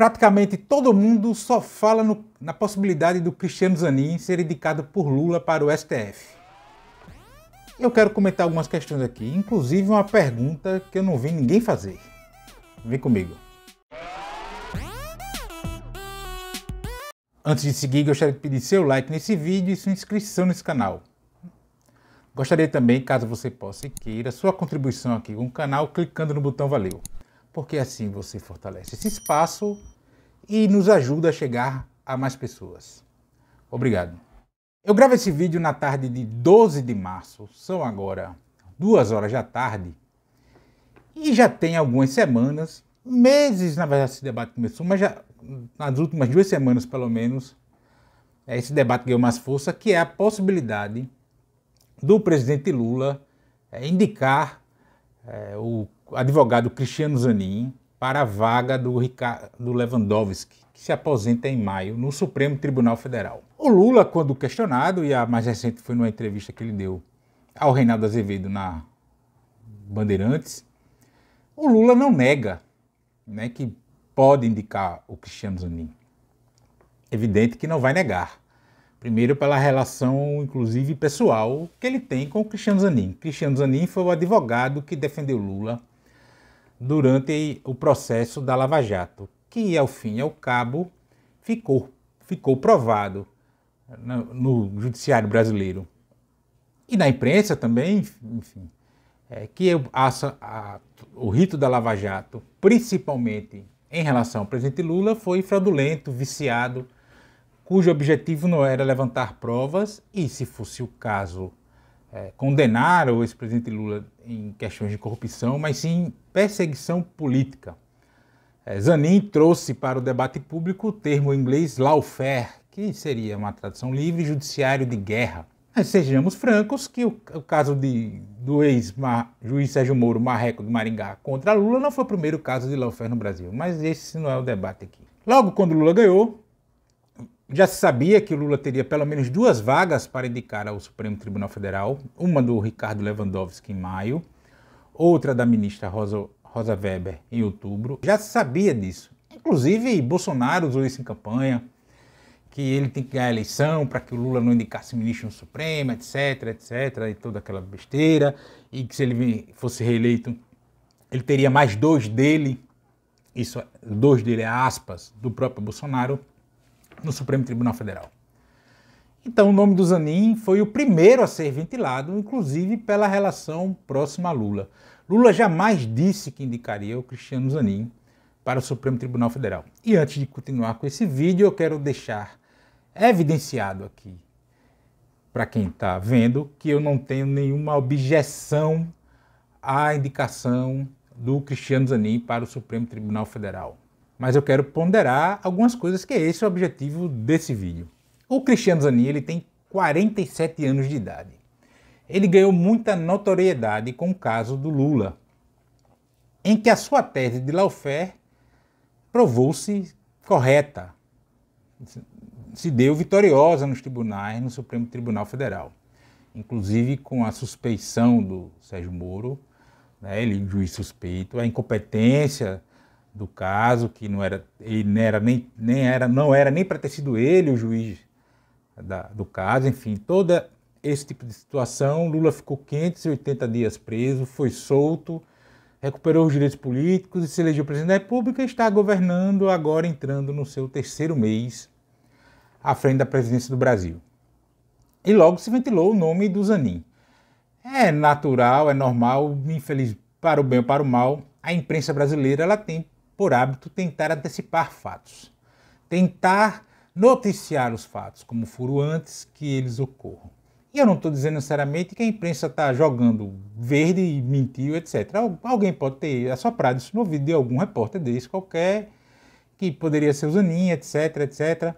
Praticamente todo mundo só fala no, na possibilidade do Cristiano Zanin ser indicado por Lula para o STF. Eu quero comentar algumas questões aqui, inclusive uma pergunta que eu não vi ninguém fazer. Vem comigo. Antes de seguir, gostaria de pedir seu like nesse vídeo e sua inscrição nesse canal. Gostaria também, caso você possa e queira, sua contribuição aqui com o canal clicando no botão Valeu porque assim você fortalece esse espaço e nos ajuda a chegar a mais pessoas. Obrigado. Eu gravo esse vídeo na tarde de 12 de março, são agora duas horas da tarde, e já tem algumas semanas, meses na verdade esse debate começou, mas já nas últimas duas semanas pelo menos, é esse debate ganhou mais força, que é a possibilidade do presidente Lula é, indicar é, o advogado Cristiano Zanin para a vaga do, Ricardo Lewandowski, que se aposenta em maio no Supremo Tribunal Federal. O Lula, quando questionado, e a mais recente foi numa entrevista que ele deu ao Reinaldo Azevedo na Bandeirantes, o Lula não nega né, que pode indicar o Cristiano Zanin. Evidente que não vai negar. Primeiro, pela relação, inclusive pessoal, que ele tem com o Cristiano Zanin. Cristiano Zanin foi o advogado que defendeu Lula durante o processo da Lava Jato, que ao fim e ao cabo ficou, ficou provado no, no judiciário brasileiro e na imprensa também, enfim, é, que a, a, o rito da Lava Jato, principalmente em relação ao presidente Lula, foi fraudulento, viciado, cujo objetivo não era levantar provas e, se fosse o caso, é, condenar o ex-presidente Lula em questões de corrupção, mas sim perseguição política. É, Zanin trouxe para o debate público o termo inglês lawfare, que seria uma tradução livre judiciário de guerra. Mas sejamos francos que o, o caso de, do ex-juiz Sérgio Moro Marreco de Maringá contra Lula não foi o primeiro caso de lawfare no Brasil, mas esse não é o debate aqui. Logo quando Lula ganhou, já se sabia que Lula teria pelo menos duas vagas para indicar ao Supremo Tribunal Federal, uma do Ricardo Lewandowski em maio, outra da ministra Rosa, Rosa Weber em outubro. Já se sabia disso. Inclusive, Bolsonaro usou isso em campanha, que ele tem que ganhar a eleição para que o Lula não indicasse ministro no Supremo, etc, etc, e toda aquela besteira, e que se ele fosse reeleito, ele teria mais dois dele, isso, é, dois dele é aspas, do próprio Bolsonaro, no Supremo Tribunal Federal. Então, o nome do Zanin foi o primeiro a ser ventilado, inclusive pela relação próxima a Lula. Lula jamais disse que indicaria o Cristiano Zanin para o Supremo Tribunal Federal. E antes de continuar com esse vídeo, eu quero deixar evidenciado aqui, para quem está vendo, que eu não tenho nenhuma objeção à indicação do Cristiano Zanin para o Supremo Tribunal Federal mas eu quero ponderar algumas coisas que é esse o objetivo desse vídeo. O Cristiano Zanin ele tem 47 anos de idade. Ele ganhou muita notoriedade com o caso do Lula, em que a sua tese de lawfare provou-se correta, se deu vitoriosa nos tribunais, no Supremo Tribunal Federal, inclusive com a suspeição do Sérgio Moro, né, ele juiz suspeito, a incompetência do caso, que não era, ele era nem, nem era, não era nem para ter sido ele o juiz da, do caso, enfim, todo esse tipo de situação. Lula ficou 580 dias preso, foi solto, recuperou os direitos políticos e se elegeu presidente da República e está governando agora, entrando no seu terceiro mês à frente da presidência do Brasil. E logo se ventilou o nome do Zanin. É natural, é normal, infeliz, para o bem ou para o mal, a imprensa brasileira ela tem por hábito tentar antecipar fatos, tentar noticiar os fatos como foram antes que eles ocorram. E eu não estou dizendo necessariamente que a imprensa está jogando verde e mentiu, etc. Alguém pode ter assoprado isso no ouvido de algum repórter desse qualquer, que poderia ser o Zanin, etc, etc.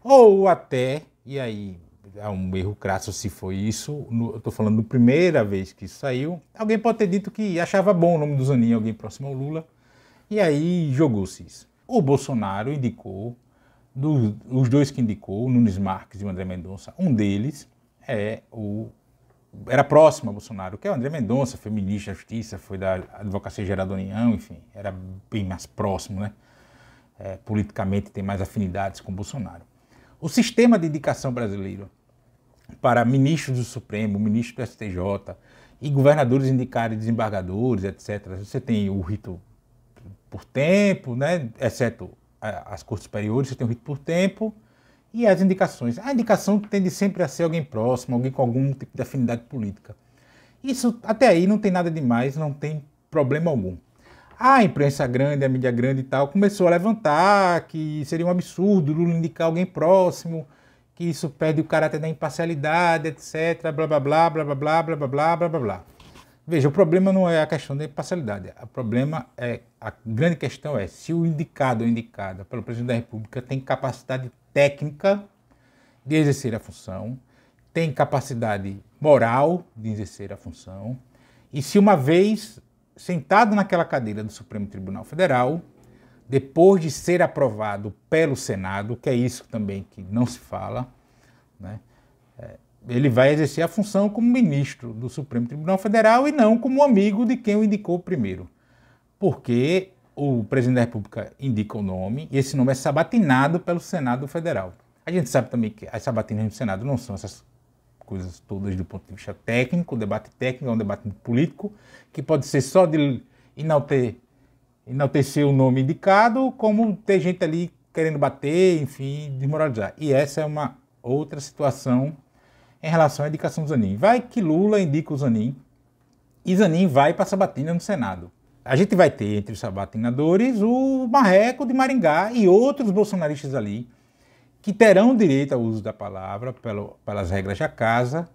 Ou até, e aí é um erro crasso se foi isso, no, eu estou falando da primeira vez que isso saiu, alguém pode ter dito que achava bom o nome do Zanin, alguém próximo ao Lula, e aí jogou-se isso. O Bolsonaro indicou, os dois que indicou, Nunes Marques e o André Mendonça, um deles é o era próximo a Bolsonaro, que é o André Mendonça, foi ministro da Justiça, foi da Advocacia Geral da União, enfim, era bem mais próximo, né? É, politicamente tem mais afinidades com Bolsonaro. O sistema de indicação brasileiro para ministros do Supremo, ministros do STJ e governadores indicarem desembargadores, etc., você tem o rito por tempo, né? exceto as cursos superiores, você tem um rito por tempo, e as indicações. A indicação tende sempre a ser alguém próximo, alguém com algum tipo de afinidade política. Isso até aí não tem nada demais, não tem problema algum. A imprensa grande, a mídia grande e tal, começou a levantar que seria um absurdo Lula indicar alguém próximo, que isso perde o caráter da imparcialidade, etc. Blá blá blá blá blá blá blá blá blá blá blá. Veja, o problema não é a questão da imparcialidade. O problema é, a grande questão é se o indicado ou indicada pelo presidente da República tem capacidade técnica de exercer a função, tem capacidade moral de exercer a função, e se uma vez sentado naquela cadeira do Supremo Tribunal Federal, depois de ser aprovado pelo Senado, que é isso também que não se fala, né? É, ele vai exercer a função como ministro do Supremo Tribunal Federal e não como amigo de quem o indicou primeiro. Porque o presidente da República indica o nome e esse nome é sabatinado pelo Senado Federal. A gente sabe também que as sabatinas do Senado não são essas coisas todas do ponto de vista técnico, o debate técnico é um debate político, que pode ser só de enalter, enaltecer o nome indicado, como ter gente ali querendo bater, enfim, desmoralizar. E essa é uma outra situação em relação à indicação do Zanin. Vai que Lula indica o Zanin e Zanin vai para Sabatina no Senado. A gente vai ter entre os sabatinadores o Marreco de Maringá e outros bolsonaristas ali que terão direito ao uso da palavra pelo, pelas regras da casa,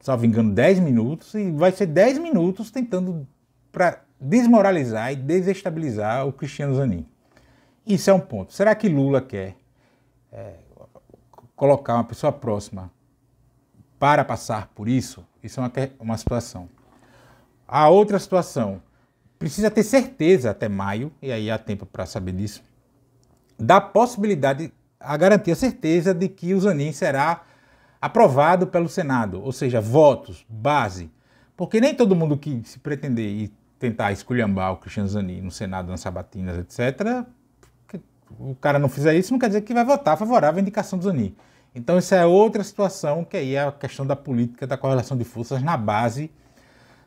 salvo engano, 10 minutos, e vai ser 10 minutos tentando para desmoralizar e desestabilizar o Cristiano Zanin. Isso é um ponto. Será que Lula quer é, colocar uma pessoa próxima para passar por isso, isso é uma, uma situação. A outra situação, precisa ter certeza até maio, e aí há tempo para saber disso, da possibilidade, a garantia, a certeza de que o Zanin será aprovado pelo Senado, ou seja, votos, base. Porque nem todo mundo que se pretender e tentar esculhambar o Cristiano Zanin no Senado, nas sabatinas, etc., o cara não fizer isso, não quer dizer que vai votar favorável à indicação do Zanin. Então, isso é outra situação que aí é a questão da política da correlação de forças na base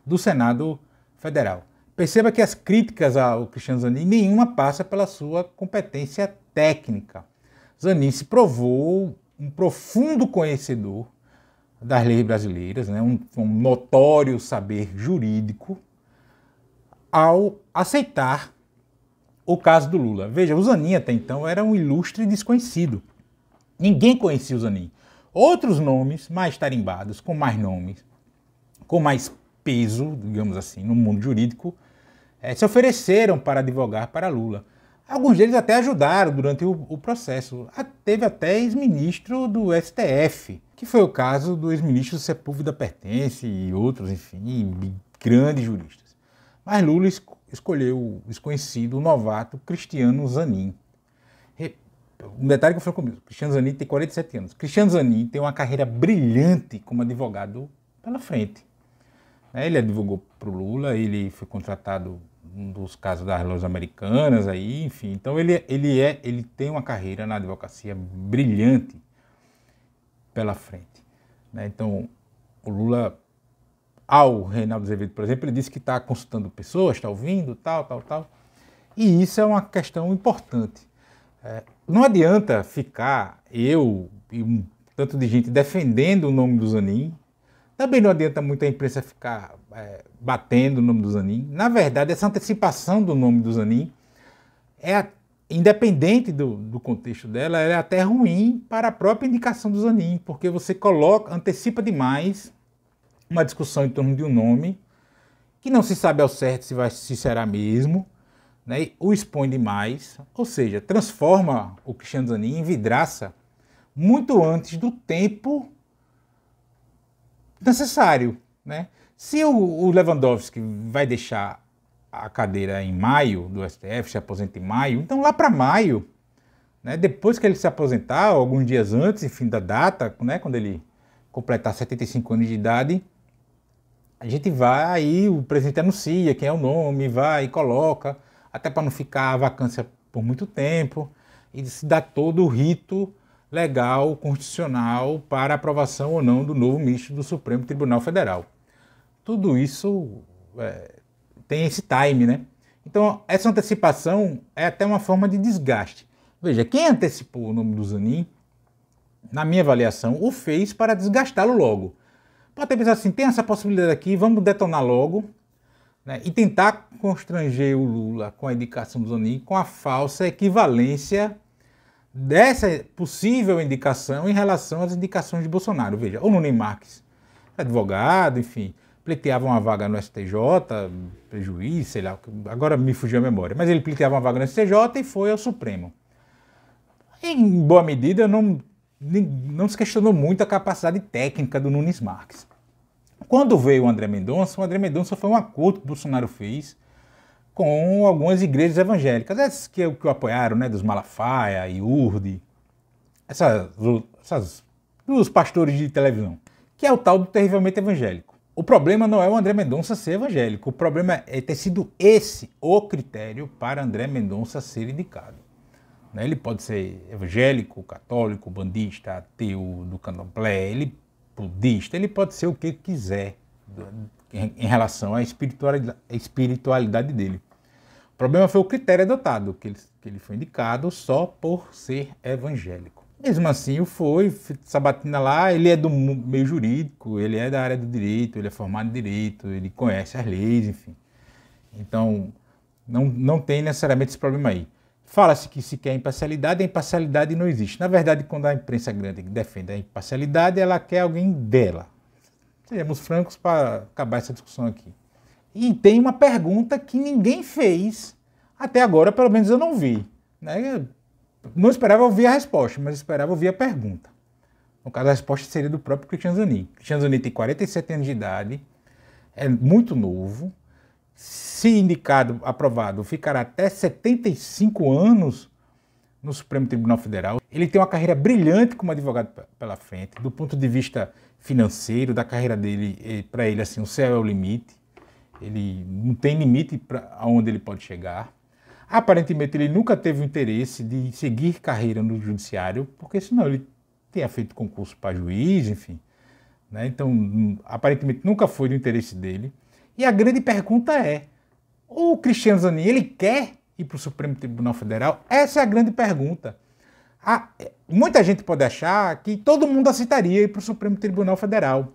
do Senado Federal. Perceba que as críticas ao Cristiano Zanin nenhuma passa pela sua competência técnica. Zanin se provou um profundo conhecedor das leis brasileiras, né? um, um notório saber jurídico, ao aceitar o caso do Lula. Veja, o Zanin até então era um ilustre desconhecido. Ninguém conhecia o Zanin. Outros nomes mais tarimbados, com mais nomes, com mais peso, digamos assim, no mundo jurídico, eh, se ofereceram para advogar para Lula. Alguns deles até ajudaram durante o, o processo. A, teve até ex-ministro do STF, que foi o caso do ex-ministro Sepúlveda Pertence e outros, enfim, grandes juristas. Mas Lula es escolheu o desconhecido, o novato Cristiano Zanin. Um detalhe que eu falei comigo, Cristiano Zanin tem 47 anos. Cristiano Zanin tem uma carreira brilhante como advogado pela frente. Né, ele advogou para o Lula, ele foi contratado um dos casos das lojas americanas aí, enfim. Então ele, ele é, ele tem uma carreira na advocacia brilhante pela frente. Né? Então o Lula, ao Reinaldo Azevedo, por exemplo, ele disse que está consultando pessoas, está ouvindo, tal, tal, tal. E isso é uma questão importante. É, não adianta ficar eu e um tanto de gente defendendo o nome do Zanin. Também não adianta muito a imprensa ficar é, batendo o nome do Zanin. Na verdade, essa antecipação do nome do Zanin é a, independente do, do, contexto dela, ela é até ruim para a própria indicação do Zanin, porque você coloca, antecipa demais uma discussão em torno de um nome que não se sabe ao certo se vai se será mesmo né, o expõe demais, ou seja, transforma o Cristiano Zanin em vidraça muito antes do tempo necessário. Né? Se o, o Lewandowski vai deixar a cadeira em maio do STF, se aposenta em maio, então lá para maio, né, depois que ele se aposentar, alguns dias antes, enfim, da data, né, quando ele completar 75 anos de idade, a gente vai, aí o presidente anuncia quem é o nome, vai, e coloca até para não ficar a vacância por muito tempo, e se dá todo o rito legal, constitucional, para aprovação ou não do novo ministro do Supremo Tribunal Federal. Tudo isso é, tem esse time, né? Então, essa antecipação é até uma forma de desgaste. Veja, quem antecipou o nome do Zanin, na minha avaliação, o fez para desgastá-lo logo. Pode ter pensado assim, tem essa possibilidade aqui, vamos detonar logo, né, e tentar constranger o Lula com a indicação do Zanin com a falsa equivalência dessa possível indicação em relação às indicações de Bolsonaro. Veja, o Nunes Marques, advogado, enfim, pleiteava uma vaga no STJ, prejuízo sei lá, agora me fugiu a memória, mas ele pleiteava uma vaga no STJ e foi ao Supremo. Em boa medida, não, não se questionou muito a capacidade técnica do Nunes Marques. Quando veio o André Mendonça, o André Mendonça foi um acordo que o Bolsonaro fez com algumas igrejas evangélicas, essas que, que o apoiaram, né, dos Malafaia e Urde, essas, essas, dos pastores de televisão, que é o tal do terrivelmente evangélico. O problema não é o André Mendonça ser evangélico, o problema é ter sido esse o critério para André Mendonça ser indicado. Né? Ele pode ser evangélico, católico, bandista, ateu, do candomblé, ele budista, ele pode ser o que quiser em relação à espiritualidade, à espiritualidade dele. O problema foi o critério adotado, que ele, que ele foi indicado só por ser evangélico. Mesmo assim, o foi, Sabatina lá, ele é do meio jurídico, ele é da área do direito, ele é formado em direito, ele conhece as leis, enfim. Então, não, não tem necessariamente esse problema aí. Fala-se que se quer imparcialidade, a imparcialidade não existe. Na verdade, quando a imprensa grande defende a imparcialidade, ela quer alguém dela. Sejamos francos para acabar essa discussão aqui. E tem uma pergunta que ninguém fez até agora, pelo menos eu não vi. Né? Não esperava ouvir a resposta, mas esperava ouvir a pergunta. No caso, a resposta seria do próprio Christian Zanin. Christian Zanin tem 47 anos de idade, é muito novo, se indicado, aprovado, ficará até 75 anos no Supremo Tribunal Federal. Ele tem uma carreira brilhante como advogado pela frente, do ponto de vista financeiro, da carreira dele, eh, para ele, assim, o céu é o limite. Ele não tem limite para aonde ele pode chegar. Aparentemente, ele nunca teve o interesse de seguir carreira no judiciário, porque senão ele tenha feito concurso para juiz, enfim. Né? Então, aparentemente, nunca foi do interesse dele. E a grande pergunta é: o Cristiano Zanin, ele quer ir para o Supremo Tribunal Federal? Essa é a grande pergunta. A, muita gente pode achar que todo mundo aceitaria ir para o Supremo Tribunal Federal.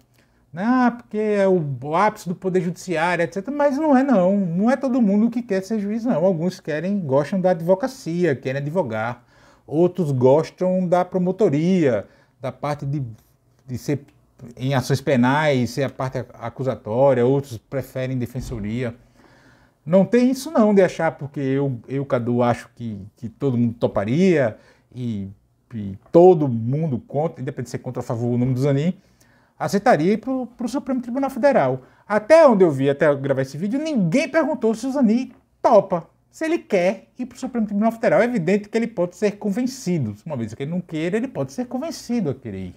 Né? Ah, porque é o ápice do poder judiciário, etc. Mas não é não. Não é todo mundo que quer ser juiz, não. Alguns querem, gostam da advocacia, querem advogar. Outros gostam da promotoria, da parte de, de ser em ações penais, é a parte acusatória, outros preferem defensoria. Não tem isso não de achar, porque eu, eu Cadu, acho que, que todo mundo toparia e, e todo mundo contra, independente de ser contra ou a favor o nome do Zanin, aceitaria ir para o Supremo Tribunal Federal. Até onde eu vi, até eu gravar esse vídeo, ninguém perguntou se o Zanin topa, se ele quer ir para o Supremo Tribunal Federal. É evidente que ele pode ser convencido. Uma vez que ele não queira, ele pode ser convencido a querer ir.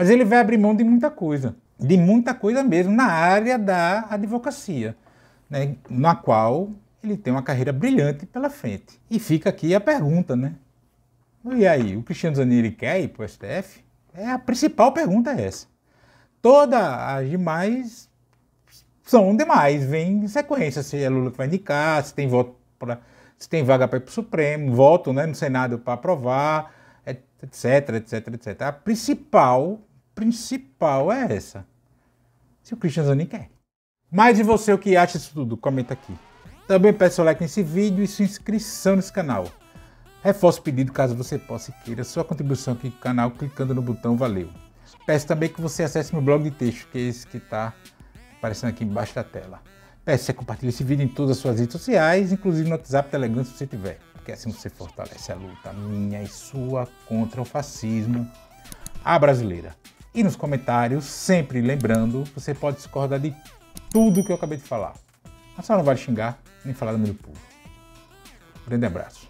Mas ele vai abrir mão de muita coisa, de muita coisa mesmo, na área da advocacia, né, na qual ele tem uma carreira brilhante pela frente. E fica aqui a pergunta, né? E aí, o Cristiano Zanini quer ir para o STF? É a principal pergunta é essa. Todas as demais são demais, vem em sequência, se é Lula que vai indicar, se tem voto para se tem vaga para ir para o Supremo, voto né, no Senado para aprovar, etc, etc, etc. A principal principal é essa. Se o Christian Zanin quer. Mais de você, o que acha disso tudo? Comenta aqui. Também peço seu like nesse vídeo e sua inscrição nesse canal. Reforço o pedido caso você possa e queira sua contribuição aqui no canal clicando no botão Valeu. Peço também que você acesse meu blog de texto, que é esse que está aparecendo aqui embaixo da tela. Peço que você compartilhe esse vídeo em todas as suas redes sociais, inclusive no WhatsApp Telegram se você tiver, porque assim você fortalece a luta minha e sua contra o fascismo, a brasileira. E nos comentários, sempre lembrando, você pode discordar de tudo que eu acabei de falar. Mas só não vai xingar nem falar do meu povo. Um grande abraço.